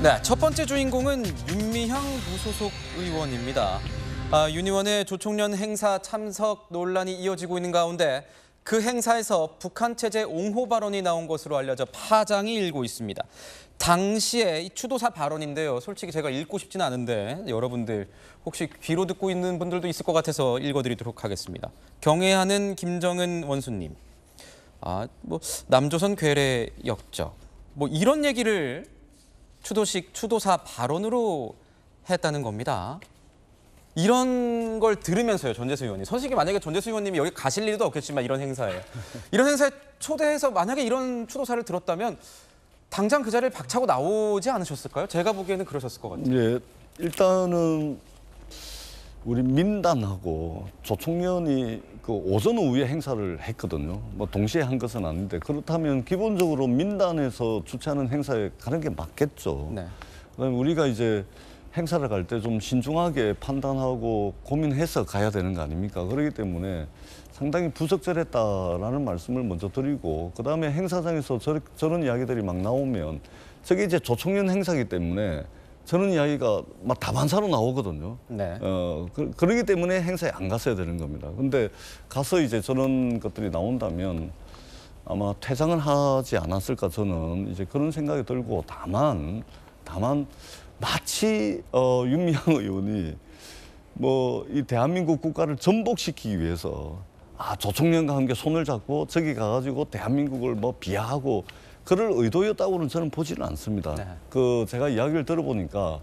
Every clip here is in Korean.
네, 첫 번째 주인공은 윤미향 무소속 의원입니다. 아, 윤 의원의 조총련 행사 참석 논란이 이어지고 있는 가운데 그 행사에서 북한 체제 옹호 발언이 나온 것으로 알려져 파장이 일고 있습니다. 당시에 추도사 발언인데요. 솔직히 제가 읽고 싶지는 않은데 여러분들 혹시 귀로 듣고 있는 분들도 있을 것 같아서 읽어드리도록 하겠습니다. 경애하는 김정은 원수님. 아, 뭐 남조선 괴뢰 역적. 뭐 이런 얘기를 추도식 추도사 발언으로 했다는 겁니다. 이런 걸 들으면서요, 전재수 의원이. 솔직히 만약에 전재수 의원님이 여기 가실 일도 없겠지만 이런 행사에. 이런 행사에 초대해서 만약에 이런 추도사를 들었다면 당장 그 자리를 박차고 나오지 않으셨을까요? 제가 보기에는 그러셨을 것 같아요. 예, 일단은 우리 민단하고 조총련이 그 오전 오후에 행사를 했거든요. 뭐 동시에 한 것은 아닌데 그렇다면 기본적으로 민단에서 주최하는 행사에 가는 게 맞겠죠. 네. 그다음 에 우리가 이제 행사를 갈 때 좀 신중하게 판단하고 고민해서 가야 되는 거 아닙니까? 그러기 때문에 상당히 부적절했다라는 말씀을 먼저 드리고 그다음에 행사장에서 저, 저런 이야기들이 막 나오면 저게 이제 조총련 행사기 때문에 저는 이야기가 막 다반사로 나오거든요. 네. 어, 그, 그러기 때문에 행사에 안 갔어야 되는 겁니다. 근데 가서 이제 저런 것들이 나온다면 아마 퇴장을 하지 않았을까 저는 이제 그런 생각이 들고 다만 다만 마치 어, 윤미향 의원이 뭐 이 대한민국 국가를 전복시키기 위해서 아 조총련과 함께 손을 잡고 저기 가가지고 대한민국을 뭐 비하하고 그럴 의도였다고는 저는 보지는 않습니다. 네. 그 제가 이야기를 들어보니까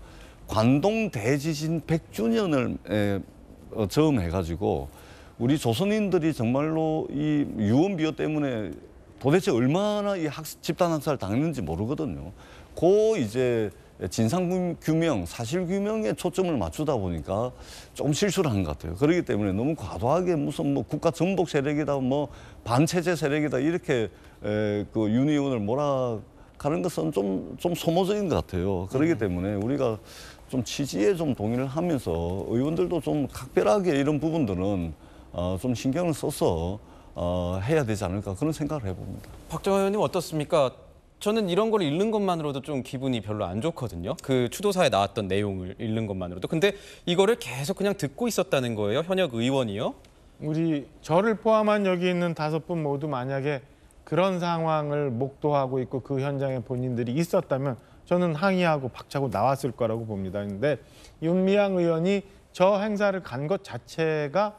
관동 대지진 100주년을 에, 어, 해가지고 우리 조선인들이 정말로 이 유언비어 때문에 도대체 얼마나 이 학, 집단 학살 당했는지 모르거든요. 고 이제 진상규명, 사실규명에 초점을 맞추다 보니까 좀 실수를 한 것 같아요. 그렇기 때문에 너무 과도하게 무슨 뭐 국가 전복 세력이다, 뭐 반체제 세력이다 이렇게 그 윤의원을 몰아가는 것은 좀, 좀 소모적인 것 같아요. 그렇기 네. 때문에 우리가 좀 취지에 좀 동의를 하면서 의원들도 좀 각별하게 이런 부분들은 어, 좀 신경을 써서 어, 해야 되지 않을까 그런 생각을 해봅니다. 박정환 의원님 어떻습니까? 저는 이런 걸 읽는 것만으로도 좀 기분이 별로 안 좋거든요. 그 추도사에 나왔던 내용을 읽는 것만으로도. 근데 이거를 계속 그냥 듣고 있었다는 거예요. 현역 의원이요. 우리 저를 포함한 여기 있는 다섯 분 모두 만약에 그런 상황을 목도하고 있고 그 현장에 본인들이 있었다면 저는 항의하고 박차고 나왔을 거라고 봅니다. 근데 윤미향 의원이 저 행사를 간 것 자체가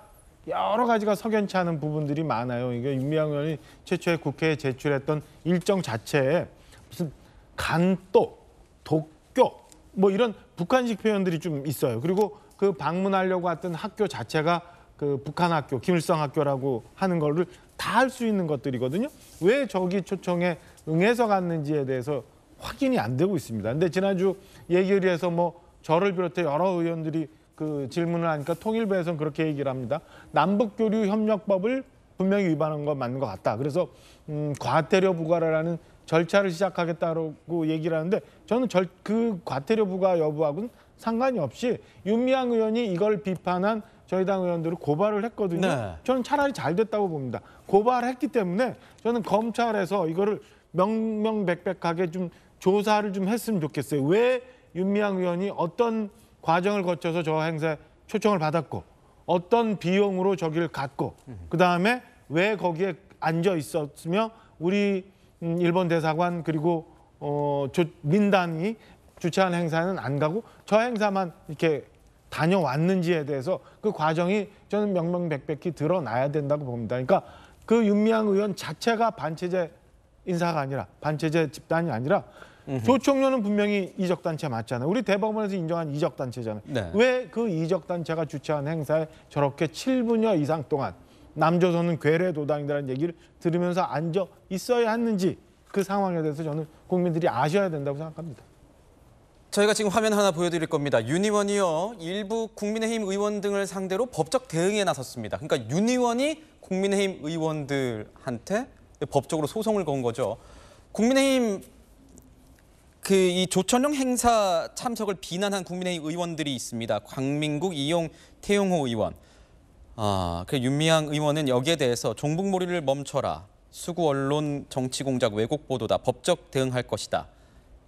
여러 가지가 석연치 않은 부분들이 많아요. 이게 윤미향 의원이 최초에 국회에 제출했던 일정 자체에 무슨 간또, 독교 뭐 이런 북한식 표현들이 좀 있어요. 그리고 그 방문하려고 했던 학교 자체가 그 북한 학교, 김일성 학교라고 하는 거를 다할 수 있는 것들이거든요. 왜 저기 초청에 응해서 갔는지에 대해서 확인이 안 되고 있습니다. 근데 지난주 얘기를 해서뭐 저를 비롯해 여러 의원들이 그 질문을 하니까 통일부에서는 그렇게 얘기를 합니다. 남북교류 협력법을 분명히 위반한 건 맞는 것 같다. 그래서 음, 과태료 부과를 하는 절차를 시작하겠다고 얘기를 하는데 저는 절, 그 과태료부과 여부하고는 상관이 없이 윤미향 의원이 이걸 비판한 저희 당 의원들을 고발을 했거든요. 네. 저는 차라리 잘 됐다고 봅니다. 고발했기 을 때문에 저는 검찰에서 이거를 명명백백하게 좀 조사를 좀 했으면 좋겠어요. 왜 윤미향 의원이 어떤 과정을 거쳐서 저 행사에 초청을 받았고 어떤 비용으로 저기를 갔고 그다음에 왜 거기에 앉아 있었으며 우리 음, 일본 대사관 그리고 어, 조, 민단이 주최한 행사는 안 가고 저 행사만 이렇게 다녀왔는지에 대해서 그 과정이 저는 명명백백히 드러나야 된다고 봅니다. 그러니까 그 윤미향 의원 자체가 반체제 인사가 아니라 반체제 집단이 아니라 음조총료는 분명히 이적단체 맞잖아요. 우리 대법원에서 인정한 이적단체잖아요. 네. 왜그 이적단체가 주최한 행사에 저렇게 7분여 이상 동안 남조선은 괴뢰 도당이라는 얘기를 들으면서 앉아 있어야 했는지 그 상황에 대해서 저는 국민들이 아셔야 된다고 생각합니다. 저희가 지금 화면 하나 보여드릴 겁니다. 윤희원이요. 일부 국민의힘 의원 등을 상대로 법적 대응에 나섰습니다. 그러니까 윤희원이 국민의힘 의원들한테 법적으로 소송을 건 거죠. 국민의힘 그 이 조천영 행사 참석을 비난한 국민의힘 의원들이 있습니다. 광민국, 이용, 태용호 의원. 아, 그 윤미향 의원은 여기에 대해서 종북몰이를 멈춰라. 수구 언론 정치 공작 왜곡 보도다. 법적 대응할 것이다.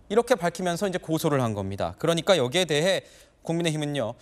이렇게 밝히면서 이제 고소를 한 겁니다. 그러니까 여기에 대해 국민의힘은요.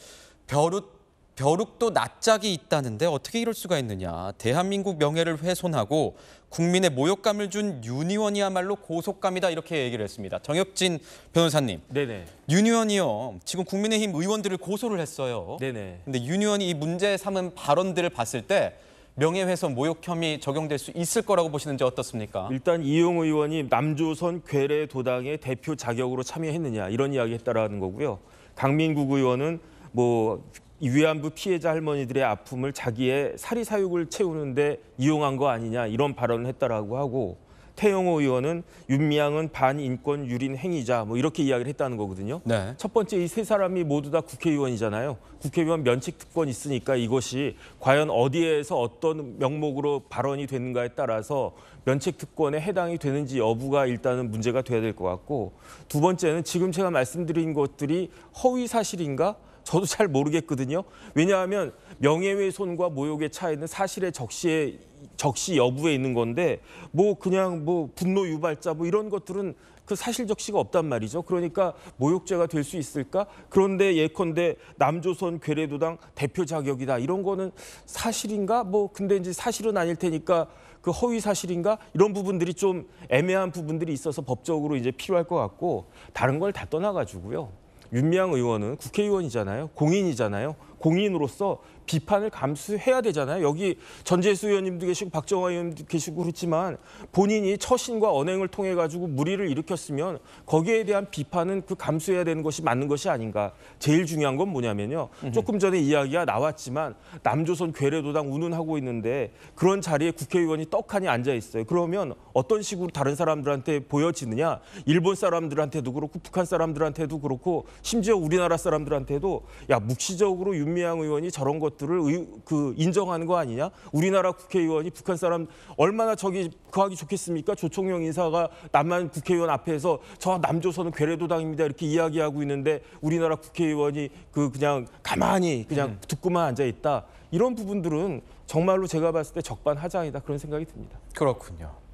벼룻 벼룩도 낯짝이 있다는데 어떻게 이럴 수가 있느냐. 대한민국 명예를 훼손하고 국민의 모욕감을 준 윤의원이야말로 고속감이다 이렇게 얘기를 했습니다. 정혁진 변호사님. 네네. 윤의원이요 지금 국민의힘 의원들을 고소를 했어요. 네네. 근데 윤의원이이 문제 에 삼은 발언들을 봤을 때 명예훼손 모욕 혐의 적용될 수 있을 거라고 보시는지 어떻습니까? 일단 이용 의원이 남조선 괴뢰 도당의 대표 자격으로 참여했느냐 이런 이야기 했다라는 거고요. 강민국 의원은 뭐 위안부 피해자 할머니들의 아픔을 자기의 사리 사욕을 채우는데 이용한 거 아니냐 이런 발언을 했다라고 하고 태영호 의원은 윤미향은 반인권 유린 행위자 뭐 이렇게 이야기를 했다는 거거든요. 네. 첫 번째 이 세 사람이 모두 다 국회의원이잖아요. 국회의원 면책 특권 있으니까 이것이 과연 어디에서 어떤 명목으로 발언이 되는가에 따라서 면책 특권에 해당이 되는지 여부가 일단은 문제가 돼야 될 것 같고 두 번째는 지금 제가 말씀드린 것들이 허위 사실인가? 저도 잘 모르겠거든요. 왜냐하면 명예훼손과 모욕의 차이는 사실의 적시에 적시 여부에 있는 건데 뭐 그냥 뭐 분노 유발자 뭐 이런 것들은 그 사실 적시가 없단 말이죠. 그러니까 모욕죄가 될 수 있을까? 그런데 예컨대 남조선 괴뢰도당 대표 자격이다. 이런 거는 사실인가? 뭐 근데 이제 사실은 아닐 테니까 그 허위 사실인가? 이런 부분들이 좀 애매한 부분들이 있어서 법적으로 이제 필요할 것 같고 다른 걸 다 떠나 가지고요. 윤미향 의원은 국회의원이잖아요. 공인이잖아요. 공인으로서 비판을 감수해야 되잖아요. 여기 전재수 의원님도 계시고 박정화 의원님도 계시고 그렇지만 본인이 처신과 언행을 통해 가지고 무리를 일으켰으면 거기에 대한 비판은 그 감수해야 되는 것이 맞는 것이 아닌가. 제일 중요한 건 뭐냐면요. 조금 전에 이야기가 나왔지만 남조선 괴뢰도당 운운하고 있는데 그런 자리에 국회의원이 떡하니 앉아 있어요. 그러면 어떤 식으로 다른 사람들한테 보여지느냐. 일본 사람들한테도 그렇고 북한 사람들한테도 그렇고 심지어 우리나라 사람들한테도 야 묵시적으로 윤미향 의원이 저런 것들을 의, 그 인정하는 거 아니냐? 우리나라 국회의원이 북한 사람 얼마나 저기 그하기 좋겠습니까? 조총영 인사가 남한 국회의원 앞에서 저 남조선은 괴뢰도당입니다 이렇게 이야기하고 있는데 우리나라 국회의원이 그 그냥 가만히 그냥 음. 듣고만 앉아 있다. 이런 부분들은 정말로 제가 봤을 때 적반하장이다 그런 생각이 듭니다. 그렇군요.